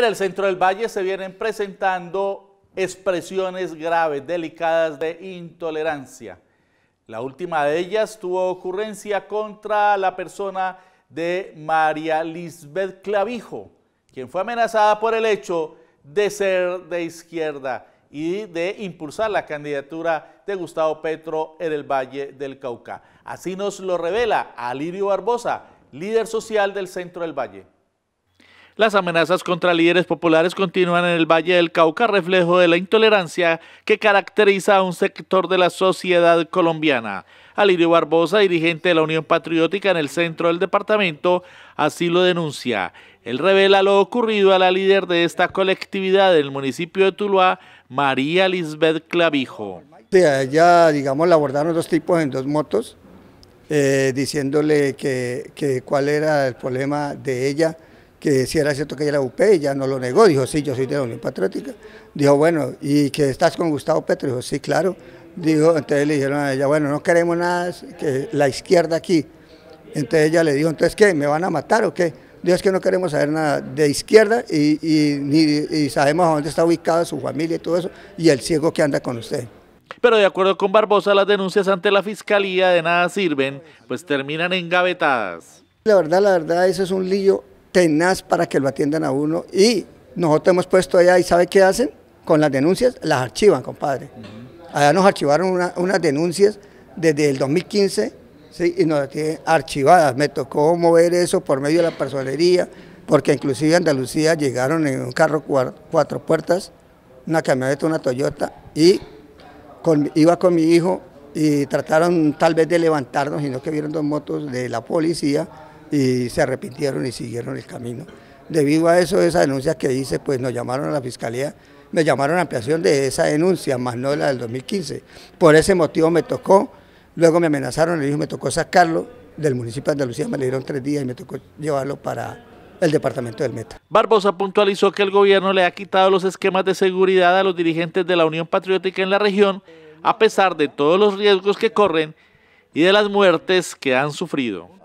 En el centro del valle se vienen presentando expresiones graves, delicadas de intolerancia. La última de ellas tuvo ocurrencia contra la persona de María Lisbeth Clavijo, quien fue amenazada por el hecho de ser de izquierda y de impulsar la candidatura de Gustavo Petro en el Valle del Cauca. Así nos lo revela Alirio Barbosa, líder social del Centro del Valle. Las amenazas contra líderes populares continúan en el Valle del Cauca, reflejo de la intolerancia que caracteriza a un sector de la sociedad colombiana. Alirio Barbosa, dirigente de la Unión Patriótica en el centro del departamento, así lo denuncia. Él revela lo ocurrido a la líder de esta colectividad del municipio de Tuluá, María Lisbeth Clavijo. De ella, digamos, la abordaron dos tipos en dos motos, eh, diciéndole que, cuál era el problema de ella que si era cierto que ella era UP, ya no lo negó, dijo, sí, yo soy de la Unión Patriótica. Dijo, bueno, ¿y que estás con Gustavo Petro? Dijo, sí, claro. Dijo, entonces le dijeron a ella, bueno, no queremos nada, que la izquierda aquí. Entonces ella le dijo, entonces, ¿qué? ¿Me van a matar o qué? Dijo, es que no queremos saber nada de izquierda y, sabemos a dónde está ubicada su familia y todo eso, y el ciego que anda con usted. Pero de acuerdo con Barbosa, las denuncias ante la fiscalía de nada sirven, pues terminan engavetadas. La verdad, la verdad, eso es un lío tenaz para que lo atiendan a uno y nosotros hemos puesto allá y ¿sabe qué hacen? Con las denuncias las archivan, compadre. Allá nos archivaron unas denuncias desde el 2015 y nos las tienen archivadas. Me tocó mover eso por medio de la personería, porque inclusive en Andalucía llegaron en un carro cuatro, puertas, una camioneta, una Toyota y iba con mi hijo y trataron tal vez de levantarnos, y no que vieron dos motos de la policía y se arrepintieron y siguieron el camino. Debido a eso, esa denuncia que hice, pues nos llamaron a la fiscalía, me llamaron a ampliación de esa denuncia, más no la del 2015. Por ese motivo me tocó, luego me amenazaron, le dije me tocó sacarlo del municipio de Andalucía, me le dieron tres días y me tocó llevarlo para el departamento del Meta. Barbosa puntualizó que el gobierno le ha quitado los esquemas de seguridad a los dirigentes de la Unión Patriótica en la región, a pesar de todos los riesgos que corren y de las muertes que han sufrido.